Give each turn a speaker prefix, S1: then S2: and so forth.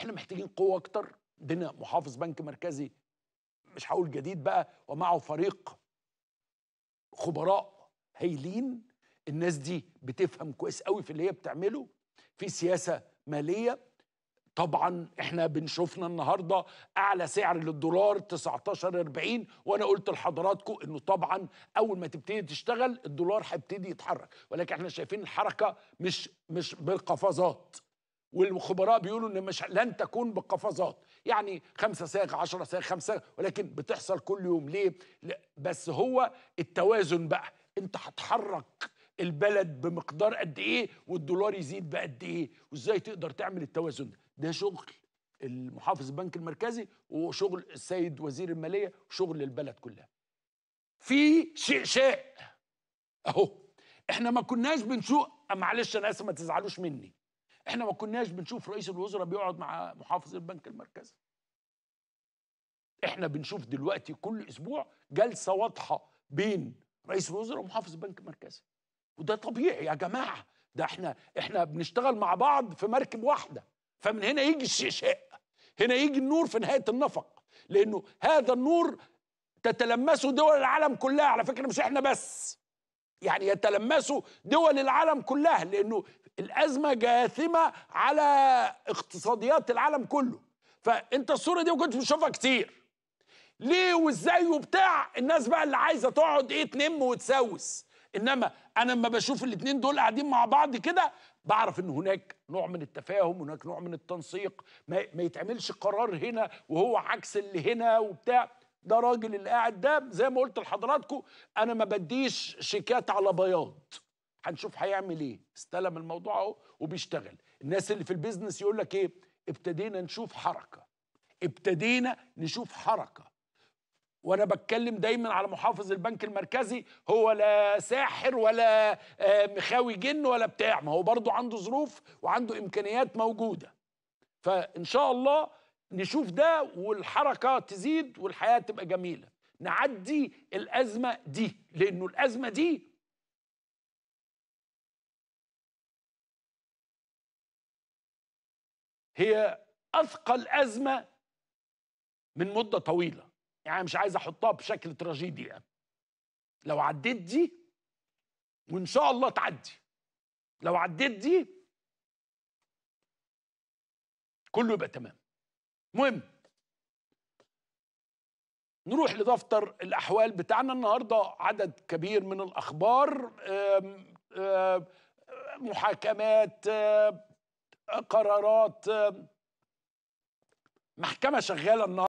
S1: احنا محتاجين قوه اكتر عندنا محافظ بنك مركزي مش هقول جديد بقى ومعه فريق خبراء هايلين الناس دي بتفهم كويس قوي في اللي هي بتعمله في سياسه ماليه طبعا احنا بنشوفنا النهارده اعلى سعر للدولار 1940 وانا قلت لحضراتكم انه طبعا اول ما تبتدي تشتغل الدولار هيبتدي يتحرك ولكن احنا شايفين الحركه مش مش بالقفزات والخبراء بيقولوا ان مش لن تكون بقفزات يعني خمسة ساق 10 ساق 5 ولكن بتحصل كل يوم ليه لا. بس هو التوازن بقى انت هتحرك البلد بمقدار قد ايه والدولار يزيد بقد ايه وازاي تقدر تعمل التوازن ده ده شغل المحافظ البنك المركزي وشغل السيد وزير الماليه وشغل البلد كلها في شيء شاء اهو احنا ما كناش بنسوق معلش انا اسف ما تزعلوش مني احنا ما كناش بنشوف رئيس الوزراء بيقعد مع محافظ البنك المركزي احنا بنشوف دلوقتي كل اسبوع جلسه واضحه بين رئيس الوزراء ومحافظ البنك المركزي وده طبيعي يا جماعه ده احنا احنا بنشتغل مع بعض في مركب واحده فمن هنا يجي الشيشاء هنا يجي النور في نهايه النفق لانه هذا النور تتلمسه دول العالم كلها على فكره مش احنا بس يعني يتلمسه دول العالم كلها لأنه الأزمة جاثمة على اقتصاديات العالم كله فأنت الصورة دي ما كنتش بتشوفها كتير ليه وازاي وبتاع الناس بقى اللي عايزة تقعد إيه تنم وتسوس إنما أنا لما بشوف الاتنين دول قاعدين مع بعض كده بعرف ان هناك نوع من التفاهم هناك نوع من التنسيق ما, ما يتعملش قرار هنا وهو عكس اللي هنا وبتاع ده راجل اللي قاعد ده زي ما قلت لحضراتكم انا ما بديش شيكات على بياض هنشوف هيعمل ايه استلم الموضوع اهو وبيشتغل الناس اللي في البيزنس يقول لك ايه ابتدينا نشوف حركه ابتدينا نشوف حركه وانا بتكلم دايما على محافظ البنك المركزي هو لا ساحر ولا آه، مخاوي جن ولا بتاع ما هو برضه عنده ظروف وعنده امكانيات موجوده فان شاء الله نشوف ده والحركة تزيد والحياة تبقى جميلة نعدي الأزمة دي لأنه الأزمة دي هي أثقل أزمة من مدة طويلة يعني مش عايز أحطها بشكل تراجيدي يعني لو عديت دي وإن شاء الله تعدي لو عديت دي كله يبقى تمام المهم نروح لدفتر الاحوال بتاعنا النهارده عدد كبير من الاخبار محاكمات قرارات محكمه شغاله النهارده